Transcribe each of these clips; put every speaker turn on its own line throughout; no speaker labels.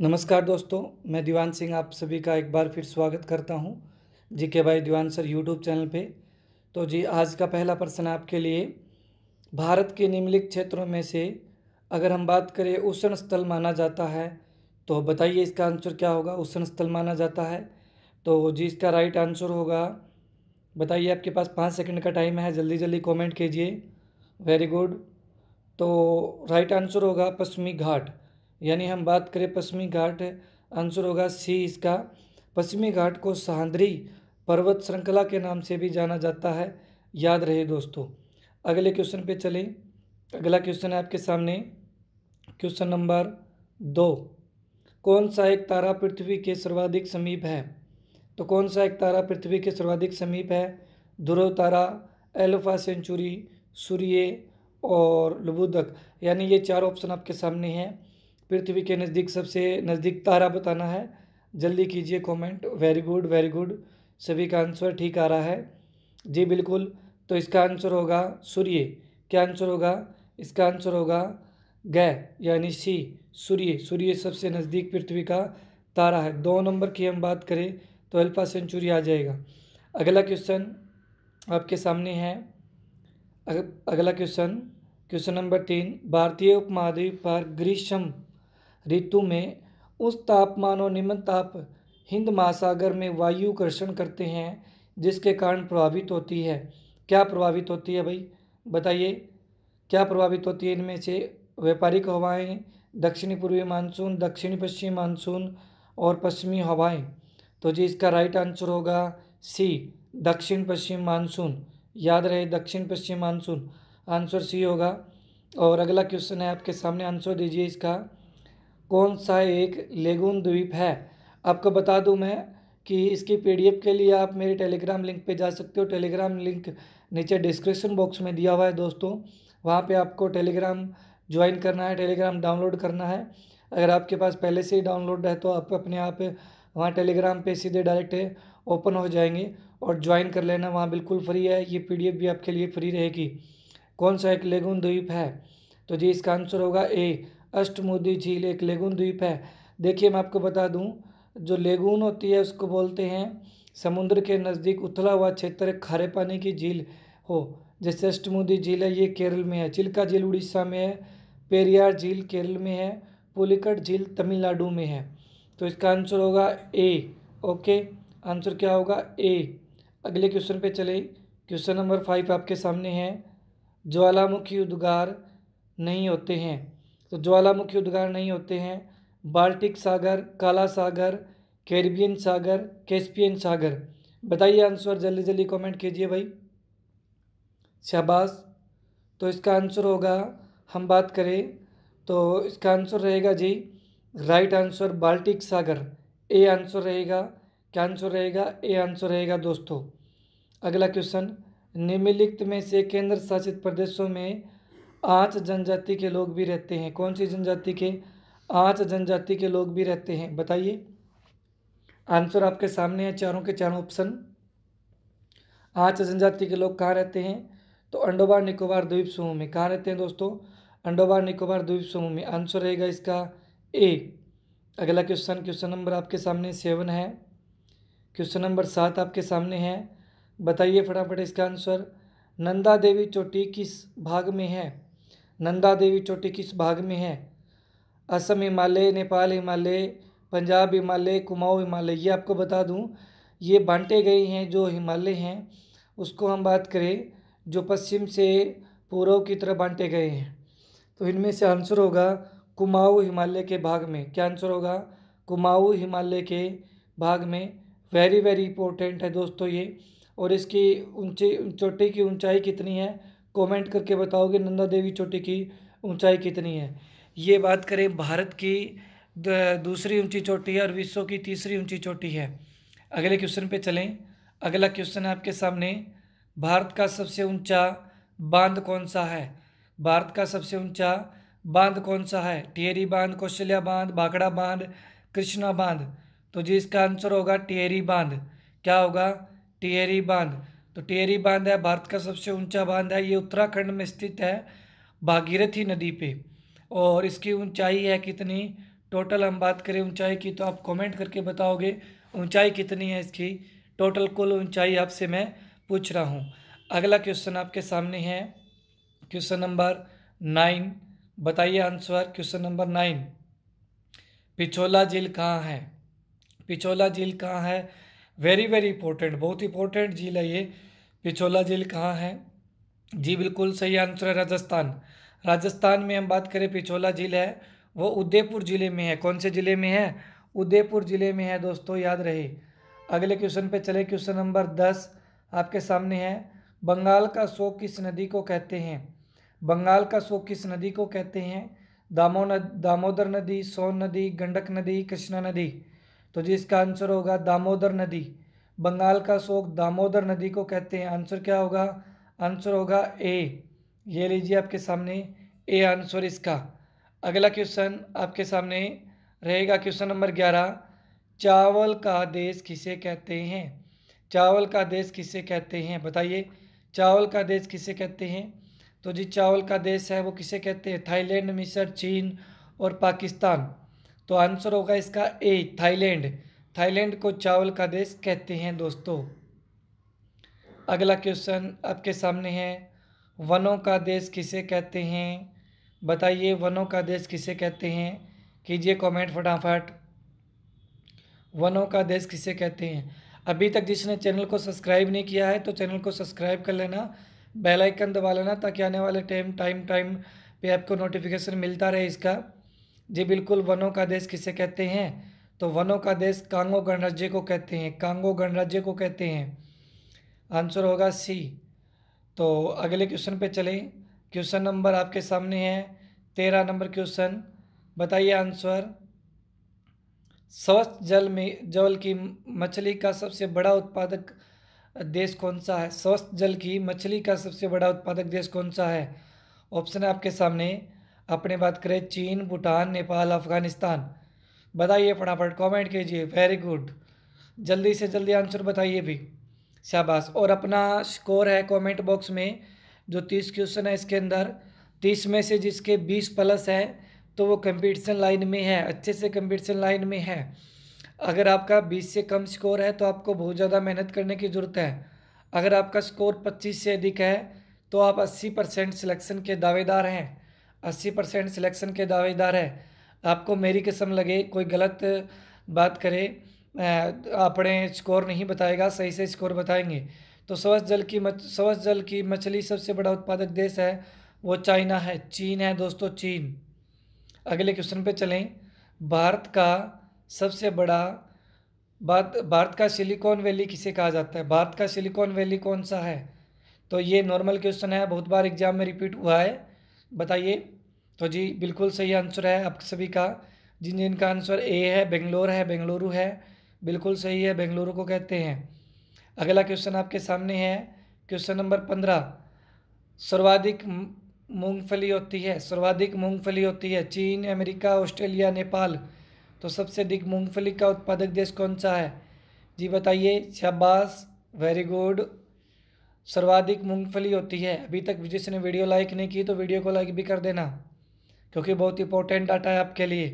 नमस्कार दोस्तों मैं दीवान सिंह आप सभी का एक बार फिर स्वागत करता हूं जी के भाई दीवान सर यूट्यूब चैनल पे तो जी आज का पहला प्रश्न आपके लिए भारत के निम्नलिखित क्षेत्रों में से अगर हम बात करें उष्ण स्थल माना जाता है तो बताइए इसका आंसर क्या होगा उष्ण स्थल माना जाता है तो जी इसका राइट आंसर होगा बताइए आपके पास पाँच सेकेंड का टाइम है जल्दी जल्दी कॉमेंट कीजिए वेरी गुड तो राइट आंसर होगा पश्चिमी घाट यानी हम बात करें पश्चिमी घाट आंसर होगा सी इसका पश्चिमी घाट को सहांद्री पर्वत श्रृंखला के नाम से भी जाना जाता है याद रहे दोस्तों अगले क्वेश्चन पे चलें अगला क्वेश्चन है आपके सामने क्वेश्चन नंबर दो कौन सा एक तारा पृथ्वी के सर्वाधिक समीप है तो कौन सा एक तारा पृथ्वी के सर्वाधिक समीप है ध्रुव तारा एल्फा सेंचुरी सूर्य और लुबुदक यानी ये चार ऑप्शन आपके सामने हैं पृथ्वी के नज़दीक सबसे नज़दीक तारा बताना है जल्दी कीजिए comment very good very good सभी का आंसर ठीक आ रहा है जी बिल्कुल तो इसका आंसर होगा सूर्य क्या आंसर होगा इसका आंसर होगा ग यानी सी सूर्य सूर्य सबसे नज़दीक पृथ्वी का तारा है दो नंबर की हम बात करें तो अल्फा सेंचुरी आ जाएगा अगला क्वेश्चन आपके सामने है अगला क्वेश्चन क्वेश्चन नंबर तीन भारतीय उपमहाद्वीप पर ग्रीष्म ऋतु में उस तापमान और निम्न ताप हिंद महासागर में वायु कर्षण करते हैं जिसके कारण प्रभावित होती है क्या प्रभावित होती है भाई बताइए क्या प्रभावित होती है इनमें से व्यापारिक हवाएं दक्षिणी पूर्वी मानसून दक्षिणी पश्चिमी मानसून और पश्चिमी हवाएं तो जी इसका राइट आंसर होगा सी दक्षिण पश्चिम मानसून याद रहे दक्षिण पश्चिम मानसून आंसर सी होगा और अगला क्वेश्चन है आपके सामने आंसर दीजिए इसका कौन सा एक लेगून द्वीप है आपको बता दूं मैं कि इसकी पीडीएफ के लिए आप मेरे टेलीग्राम लिंक पे जा सकते हो टेलीग्राम लिंक नीचे डिस्क्रिप्शन बॉक्स में दिया हुआ है दोस्तों वहाँ पे आपको टेलीग्राम ज्वाइन करना है टेलीग्राम डाउनलोड करना है अगर आपके पास पहले से ही डाउनलोड है तो आप अपने आप वहाँ टेलीग्राम पर सीधे डायरेक्ट ओपन हो जाएंगे और ज्वाइन कर लेना वहाँ बिल्कुल फ्री है ये पी भी आपके लिए फ्री रहेगी कौन सा एक लेगुन द्वीप है तो जी इसका आंसर होगा ए अष्टमुदी झील एक लेगुन द्वीप है देखिए मैं आपको बता दूं जो लेगुन होती है उसको बोलते हैं समुद्र के नज़दीक उथला हुआ क्षेत्र खारे पानी की झील हो जैसे अष्टमुदी झील है ये केरल में है चिल्का झील उड़ीसा में है पेरियार झील केरल में है पुलिकट झील तमिलनाडु में है तो इसका आंसर होगा ए ओके आंसर क्या होगा ए अगले क्वेश्चन पे चले क्वेश्चन नंबर फाइव आपके सामने है ज्वालामुखी उद्गार नहीं होते हैं तो ज्वालामुखी उद्गार नहीं होते हैं बाल्टिक सागर काला सागर कैरिबियन सागर कैस्पियन सागर बताइए आंसर जल्दी जल्दी कमेंट कीजिए भाई शहबाज तो इसका आंसर होगा हम बात करें तो इसका आंसर रहेगा जी राइट आंसर बाल्टिक सागर ए आंसर रहेगा क्या आंसर रहेगा ए आंसर रहेगा दोस्तों अगला क्वेश्चन निम्नलिखित में से केंद्र शासित प्रदेशों में आंच जनजाति के लोग भी रहते हैं कौन सी जनजाति के आंच जनजाति के लोग भी रहते हैं बताइए आंसर आपके सामने है चारों के चारों ऑप्शन आंच जनजाति के लोग कहाँ रहते हैं तो अंडोबार निकोबार द्वीप समूह में कहाँ रहते हैं दोस्तों अंडोबार निकोबार द्वीप समूह में आंसर रहेगा इसका ए अगला क्वेश्चन क्वेश्चन नंबर आपके सामने सेवन है क्वेश्चन नंबर सात आपके सामने है बताइए फटाफट इसका आंसर नंदा देवी चोटी किस भाग में है नंदा देवी चोटी किस भाग में है असम हिमालय नेपाल हिमालय पंजाब हिमालय कुमाऊँ हिमालय ये आपको बता दूँ ये बांटे गए हैं जो हिमालय हैं उसको हम बात करें जो पश्चिम से पूर्व की तरफ बांटे गए हैं तो इनमें से आंसर होगा कुमाऊ हिमालय के भाग में क्या आंसर होगा कुमाऊ हिमालय के भाग में वेरी वेरी इंपॉर्टेंट है दोस्तों ये और इसकी ऊंची चोटी की ऊंचाई कितनी है कमेंट करके बताओ कि नंदा देवी चोटी की ऊंचाई कितनी है ये बात करें भारत की दूसरी ऊंची चोटी है और विश्व की तीसरी ऊंची चोटी है अगले क्वेश्चन पे चलें अगला क्वेश्चन है आपके सामने भारत का सबसे ऊंचा बांध कौन सा है भारत का सबसे ऊंचा बांध कौन सा है टिहरी बांध कौशल्या बांध भाखड़ा बांध कृष्णा बांध तो जी इसका आंसर होगा टिहरी बांध क्या होगा टिहरी बांध तो टेहरी बांध है भारत का सबसे ऊंचा बांध है ये उत्तराखंड में स्थित है भागीरथी नदी पे और इसकी ऊंचाई है कितनी टोटल हम बात करें ऊंचाई की तो आप कमेंट करके बताओगे ऊंचाई कितनी है इसकी टोटल कुल ऊंचाई आपसे मैं पूछ रहा हूँ अगला क्वेश्चन आपके सामने है क्वेश्चन नंबर नाइन बताइए answer question number nine Pichhola झील कहाँ है पिछोला झील कहाँ है वेरी वेरी इंपॉर्टेंट बहुत इंपॉर्टेंट झील है ये पिछोला झील कहाँ है जी बिल्कुल सही आंसर है राजस्थान राजस्थान में हम बात करें पिछोला झील है वो उदयपुर ज़िले में है कौन से ज़िले में है उदयपुर ज़िले में है दोस्तों याद रहे अगले क्वेश्चन पे चले क्वेश्चन नंबर दस आपके सामने है बंगाल का शो किस नदी को कहते हैं बंगाल का शो किस नदी को कहते हैं दामो नद, दामोदर नदी सोन नदी गंडक नदी कृष्णा नदी तो जी इसका आंसर होगा दामोदर नदी बंगाल का शोक दामोदर नदी को कहते हैं आंसर क्या होगा आंसर होगा ए ये लीजिए आपके सामने ए आंसर इसका अगला क्वेश्चन आपके सामने रहेगा क्वेश्चन नंबर ग्यारह चावल का देश किसे कहते हैं चावल का देश किसे कहते हैं बताइए चावल का देश किसे कहते हैं तो जी चावल का देश है वो किसे कहते हैं थाईलैंड मिस्र चीन और पाकिस्तान तो आंसर होगा इसका ए थाईलैंड थाईलैंड को चावल का देश कहते हैं दोस्तों अगला क्वेश्चन आपके सामने है वनों का देश किसे कहते हैं बताइए वनों का देश किसे कहते हैं कीजिए कमेंट फटाफट वनों का देश किसे कहते हैं अभी तक जिसने चैनल को सब्सक्राइब नहीं किया है तो चैनल को सब्सक्राइब कर लेना बेल आइकन दबा लेना ताकि आने वाले टाइम टाइम टाइम पे आपको नोटिफिकेशन मिलता रहे इसका जी बिल्कुल वनों का देश किसे कहते हैं तो वनों का देश कांगो गणराज्य को कहते हैं कांगो गणराज्य को कहते हैं आंसर होगा सी तो अगले क्वेश्चन पे चलें क्वेश्चन नंबर आपके सामने है तेरह नंबर क्वेश्चन बताइए आंसर स्वस्थ जल में जल की मछली का सबसे बड़ा उत्पादक देश कौन सा है स्वस्थ जल की मछली का सबसे बड़ा उत्पादक देश कौन सा है ऑप्शन है आपके सामने अपने बात करें चीन भूटान नेपाल अफ़गानिस्तान बताइए फटाफट कमेंट कीजिए वेरी गुड जल्दी से जल्दी आंसर बताइए भी शाबाश और अपना स्कोर है कमेंट बॉक्स में जो तीस क्वेश्चन है इसके अंदर तीस में से जिसके बीस प्लस है तो वो कंपटीशन लाइन में है अच्छे से कंपटीशन लाइन में है अगर आपका बीस से कम स्कोर है तो आपको बहुत ज़्यादा मेहनत करने की ज़रूरत है अगर आपका स्कोर पच्चीस से अधिक है तो आप अस्सी परसेंट सिलेक्शन के दावेदार हैं अस्सी परसेंट सिलेक्शन के दावेदार है आपको मेरी किस्म लगे कोई गलत बात करे अपने स्कोर नहीं बताएगा सही से स्कोर बताएंगे तो स्वच्छ जल की मच स्वच्छ जल की मछली सबसे बड़ा उत्पादक देश है वो चाइना है चीन है दोस्तों चीन अगले क्वेश्चन पे चलें भारत का सबसे बड़ा बात भारत का सिलिकॉन वैली किसे कहा जाता है भारत का सिलिकॉन वैली कौन सा है तो ये नॉर्मल क्वेश्चन है बहुत बार एग्जाम में रिपीट हुआ है बताइए तो जी बिल्कुल सही आंसर है आप सभी का जिन जिन का आंसर ए है बेंगलोर है बेंगलुरु है बिल्कुल सही है बेंगलुरु को कहते हैं अगला क्वेश्चन आपके सामने है क्वेश्चन नंबर पंद्रह सर्वाधिक मूंगफली होती है सर्वाधिक मूंगफली होती है चीन अमेरिका ऑस्ट्रेलिया नेपाल तो सबसे अधिक मूंगफली का उत्पादक देश कौन सा है जी बताइए शाबाश वेरी गुड सर्वाधिक मूंगफली होती है अभी तक जिसने वीडियो लाइक नहीं की तो वीडियो को लाइक भी कर देना क्योंकि बहुत इंपॉर्टेंट डाटा है आपके लिए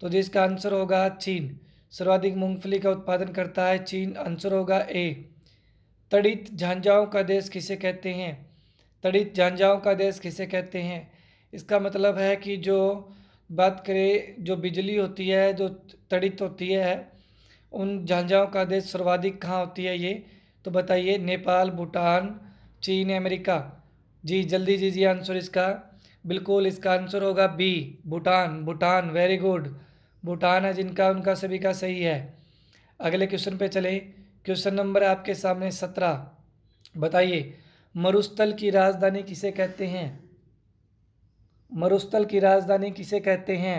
तो जिसका आंसर होगा चीन सर्वाधिक मूंगफली का उत्पादन करता है चीन आंसर होगा ए तड़ित झांझाओं का देश किसे कहते हैं तड़ित झांझाओं का देश किसे कहते हैं इसका मतलब है कि जो बात करें जो बिजली होती है जो तड़ित होती है उन झांझाओं का देश सर्वाधिक कहाँ होती है ये तो बताइए नेपाल भूटान चीन अमेरिका जी जल्दी दीजिए आंसर इसका बिल्कुल इसका आंसर होगा B Bhutan Bhutan very good Bhutan है जिनका उनका सभी का सही है अगले क्वेश्चन पे चलें क्वेश्चन नंबर आपके सामने सत्रह बताइए मरुस्थल की राजधानी किसे कहते हैं मरुस्थल की राजधानी किसे कहते हैं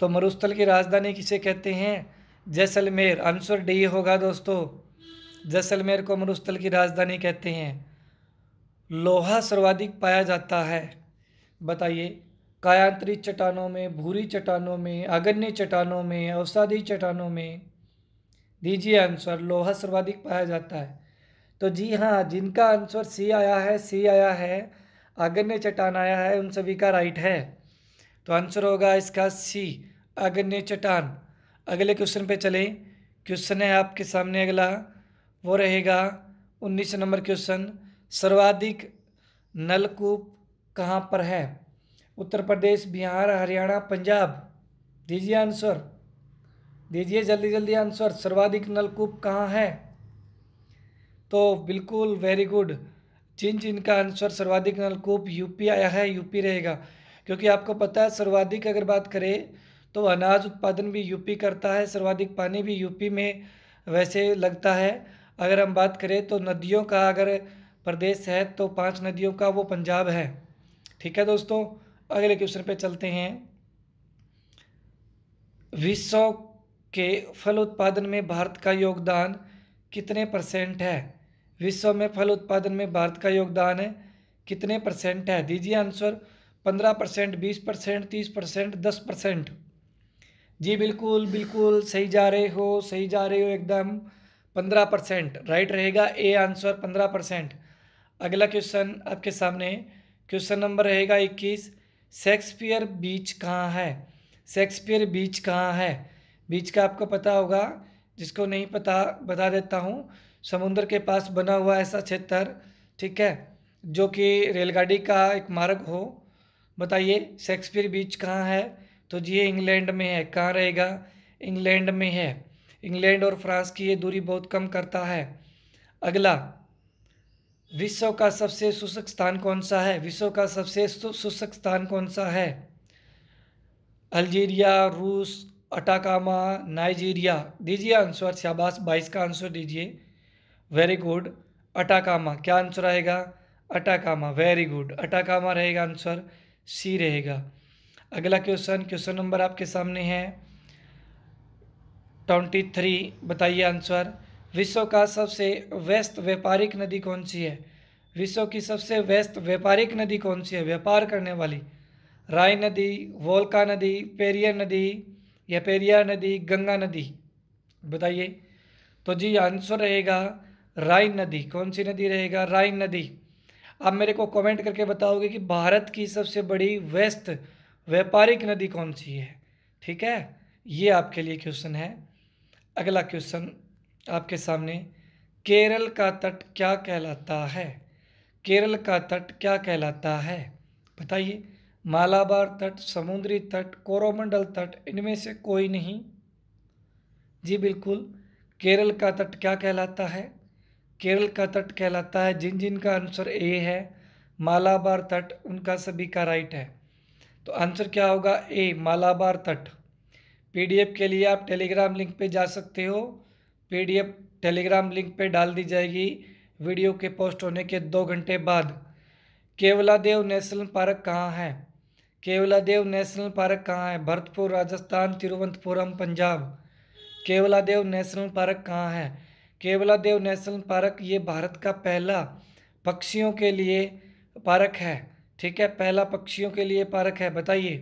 तो मरुस्थल की राजधानी किसे कहते हैं जैसलमेर आंसर डी होगा दोस्तों जैसलमेर को मरुस्थल की राजधानी कहते हैं लोहा सर्वाधिक पाया जाता है बताइए कायांतरित चट्टानों में भूरी चट्टानों में अगण्य चट्टानों में अवसादी चट्टानों में दीजिए आंसर लोहा सर्वाधिक पाया जाता है तो जी हाँ जिनका आंसर सी आया है सी आया है अगण्य चट्टान आया है उन सभी का राइट है तो आंसर होगा इसका सी अगण्य चट्टान अगले क्वेश्चन पे चले क्वेश्चन है आपके सामने अगला वो रहेगा उन्नीस नंबर क्वेश्चन सर्वाधिक नलकूप कहाँ पर है उत्तर प्रदेश बिहार हरियाणा पंजाब दीजिए आंसर दीजिए जल्दी जल्दी आंसर सर्वाधिक नलकूप कहाँ है तो बिल्कुल वेरी गुड जिन जिनका आंसर सर्वाधिक नलकूप यूपी आया है यूपी रहेगा क्योंकि आपको पता है सर्वाधिक अगर बात करें तो अनाज उत्पादन भी यूपी करता है सर्वाधिक पानी भी यूपी में वैसे लगता है अगर हम बात करें तो नदियों का अगर प्रदेश है तो पांच नदियों का वो पंजाब है ठीक है दोस्तों अगले क्वेश्चन पे चलते हैं विश्व के फल उत्पादन में भारत का योगदान कितने परसेंट है विश्व में फल उत्पादन में भारत का योगदान है कितने परसेंट है दीजिए आंसर पंद्रह परसेंट बीस परसेंट तीस परसेंट दस परसेंट जी बिल्कुल बिल्कुल सही जा रहे हो सही जा रहे हो एकदम पंद्रह परसेंट राइट रहेगा ए आंसर पंद्रह परसेंट अगला क्वेश्चन आपके सामने क्वेश्चन नंबर रहेगा इक्कीस शेक्सपियर बीच कहाँ है शेक्सपियर बीच कहाँ है बीच का आपको पता होगा जिसको नहीं पता बता देता हूँ समुद्र के पास बना हुआ ऐसा क्षेत्र ठीक है जो कि रेलगाड़ी का एक मार्ग हो बताइए शेक्सपियर बीच कहाँ है तो ये इंग्लैंड में है कहाँ रहेगा इंग्लैंड में है इंग्लैंड और फ्रांस की ये दूरी बहुत कम करता है अगला विश्व का सबसे शुष्क स्थान कौन सा है विश्व का सबसे शुष्क स्थान कौन सा है अल्जीरिया रूस अटाकामा नाइजीरिया दीजिए आंसर शाबाश बाईस का आंसर दीजिए वेरी गुड अटाकामा क्या आंसर आएगा अटाकामा वेरी गुड अटाकामा रहेगा आंसर सी रहेगा अगला क्वेश्चन क्वेश्चन नंबर आपके सामने है ट्वेंटी थ्री बताइए आंसर विश्व का सबसे व्यस्त व्यापारिक नदी कौन सी है विश्व की सबसे व्यस्त व्यापारिक नदी कौन सी है व्यापार करने वाली राय नदी वोल्का नदी पेरियर नदी या पेरिया नदी गंगा नदी बताइए तो जी आंसर रहेगा राय नदी कौन सी नदी रहेगा राय नदी आप मेरे को कमेंट करके बताओगे कि भारत की सबसे बड़ी व्यस्त व्यापारिक नदी कौन सी है ठीक है ये आपके लिए क्वेश्चन है अगला क्वेश्चन आपके सामने केरल का तट क्या कहलाता है केरल का तट क्या कहलाता है बताइए मालाबार तट समुद्री तट कोरोमंडल तट इनमें से कोई नहीं जी बिल्कुल केरल का तट क्या कहलाता है केरल का तट कहलाता है जिन जिन का आंसर ए है मालाबार तट उनका सभी का राइट है तो आंसर क्या होगा ए मालाबार तट पीडीएफ के लिए आप टेलीग्राम लिंक पे जा सकते हो पीडीएफ टेलीग्राम लिंक पे डाल दी जाएगी वीडियो के पोस्ट होने के दो घंटे बाद केवलादेव नेशनल पार्क कहाँ है केवलादेव नेशनल पार्क कहाँ है भरतपुर राजस्थान तिरुवनंतपुरम पंजाब केवलादेव नेशनल पार्क कहाँ है केवलादेव नेशनल पार्क ये भारत का पहला पक्षियों के लिए पार्क है ठीक है पहला पक्षियों के लिए पार्क है बताइए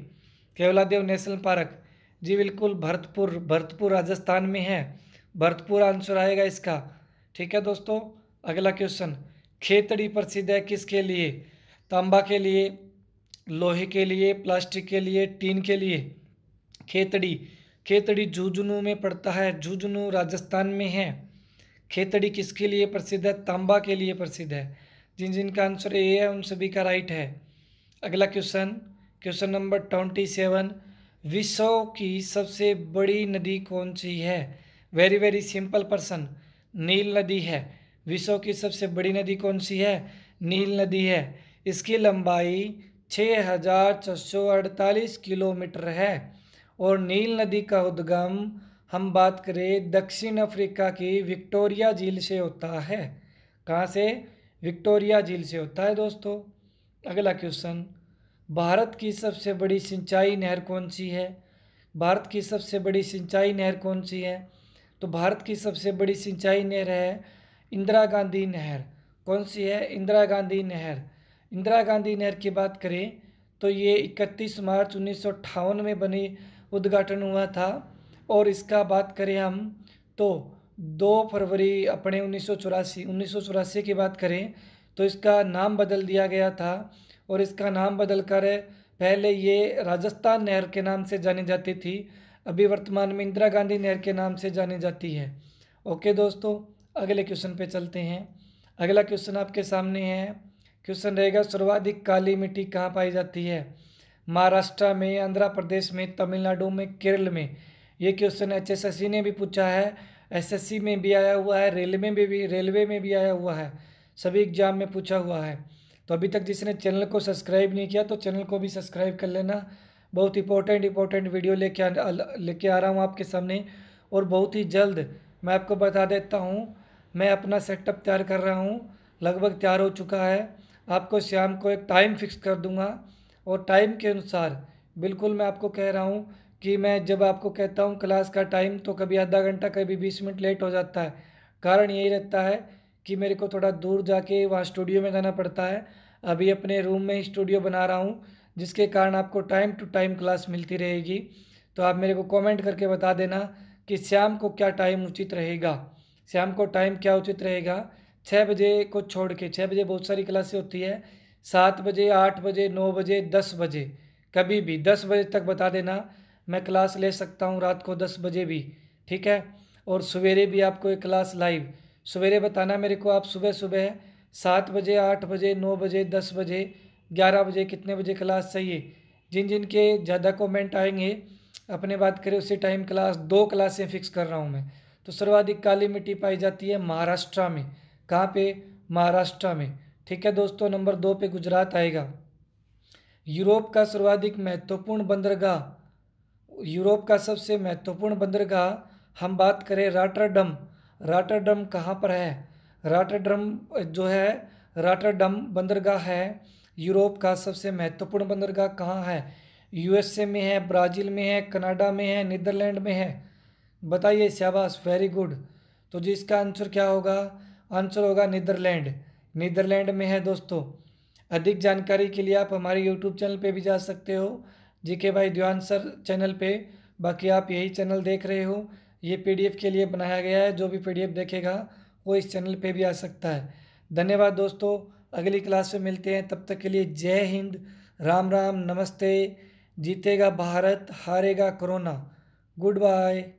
केवलादेव नेशनल पार्क जी बिल्कुल भरतपुर भरतपुर राजस्थान में है भरतपुर आंसर आएगा इसका ठीक है दोस्तों अगला क्वेश्चन खेतड़ी प्रसिद्ध है किसके लिए तांबा के लिए लोहे के लिए प्लास्टिक के लिए टीन के लिए खेतड़ी खेतड़ी झुझुनू में पड़ता है झुझुनू राजस्थान में है खेतड़ी किसके लिए प्रसिद्ध है तांबा के लिए प्रसिद्ध है जिन जिनका आंसर ए है उन सभी का राइट है अगला question question number twenty seven विश्व की सबसे बड़ी नदी कौन सी है वेरी वेरी सिंपल पर्सन नील नदी है विश्व की सबसे बड़ी नदी कौन सी है नील नदी है इसकी लंबाई छः हजार छः सौ अड़तालीस किलोमीटर है और नील नदी का उद्गम हम बात करें दक्षिण अफ्रीका की विक्टोरिया झील से होता है कहाँ से विक्टोरिया झील से होता है दोस्तों अगला क्वेश्चन भारत की सबसे बड़ी सिंचाई नहर कौन सी है भारत की सबसे बड़ी सिंचाई नहर कौन सी है तो भारत की सबसे बड़ी सिंचाई नहर है इंदिरा गांधी नहर कौन सी है इंदिरा गांधी नहर इंदिरा गांधी नहर की बात करें तो ये 31 मार्च उन्नीस में बनी उद्घाटन हुआ था और इसका बात करें हम तो दो फरवरी अपने उन्नीस सौ की बात करें तो इसका नाम बदल दिया गया था और इसका नाम बदल कर पहले ये राजस्थान नहर के नाम से जानी जाती थी अभी वर्तमान में इंदिरा गांधी नहर के नाम से जानी जाती है ओके दोस्तों अगले क्वेश्चन पे चलते हैं अगला क्वेश्चन आपके सामने है क्वेश्चन रहेगा सर्वाधिक काली मिट्टी कहाँ पाई जाती है महाराष्ट्र में आंध्र प्रदेश में तमिलनाडु में केरल में ये क्वेश्चन सी ने भी पूछा है सी में भी आया हुआ है रेलवे में भी रेलवे में भी आया हुआ है सभी एग्जाम में पूछा हुआ है तो अभी तक जिसने चैनल को सब्सक्राइब नहीं किया तो चैनल को भी सब्सक्राइब कर लेना बहुत इंपॉर्टेंट इंपॉर्टेंट वीडियो लेके लेके आ रहा हूँ आपके सामने और बहुत ही जल्द मैं आपको बता देता हूँ मैं अपना सेटअप तैयार कर रहा हूँ लगभग तैयार हो चुका है आपको शाम को एक टाइम फिक्स कर दूँगा और टाइम के अनुसार बिल्कुल मैं आपको कह रहा हूँ कि मैं जब आपको कहता हूँ क्लास का टाइम तो कभी आधा घंटा कभी बीस मिनट लेट हो जाता है कारण यही रहता है कि मेरे को थोड़ा दूर जाके वहाँ स्टूडियो में जाना पड़ता है अभी अपने रूम में स्टूडियो बना रहा हूँ जिसके कारण आपको टाइम टू टाइम क्लास मिलती रहेगी तो आप मेरे को कमेंट करके बता देना कि शाम को क्या टाइम उचित रहेगा शाम को टाइम क्या उचित रहेगा छः बजे को छोड़ के छः बजे बहुत सारी क्लासें होती है सात बजे आठ बजे नौ बजे दस बजे कभी भी दस बजे तक बता देना मैं क्लास ले सकता हूँ रात को दस बजे भी ठीक है और सवेरे भी आपको एक क्लास लाइव सवेरे बताना मेरे को आप सुबह सुबह सात बजे आठ बजे नौ बजे दस बजे ग्यारह बजे कितने बजे क्लास चाहिए जिन जिन के ज़्यादा कमेंट आएंगे अपने बात करें उसी टाइम क्लास दो क्लासें फिक्स कर रहा हूँ मैं तो सर्वाधिक काली मिट्टी पाई जाती है महाराष्ट्र में कहाँ पे महाराष्ट्र में ठीक है दोस्तों नंबर दो पे गुजरात आएगा यूरोप का सर्वाधिक महत्वपूर्ण बंदरगाह यूरोप का सबसे महत्वपूर्ण बंदरगाह हम बात करें राटरडम राटरडम कहाँ पर है राटरडम जो है राटरडम बंदरगाह है यूरोप का सबसे महत्वपूर्ण बंदरगाह कहाँ है यूएसए में है ब्राज़ील में है कनाडा में है नीदरलैंड में है बताइए शाबाश वेरी गुड तो जी इसका आंसर क्या होगा आंसर होगा नीदरलैंड नीदरलैंड में है दोस्तों अधिक जानकारी के लिए आप हमारे यूट्यूब चैनल पर भी जा सकते हो जी के भाई दिवान सर चैनल पर बाकी आप यही चैनल देख रहे हो ये पीडीएफ के लिए बनाया गया है जो भी पीडीएफ देखेगा वो इस चैनल पे भी आ सकता है धन्यवाद दोस्तों अगली क्लास में मिलते हैं तब तक के लिए जय हिंद राम राम नमस्ते जीतेगा भारत हारेगा कोरोना गुड बाय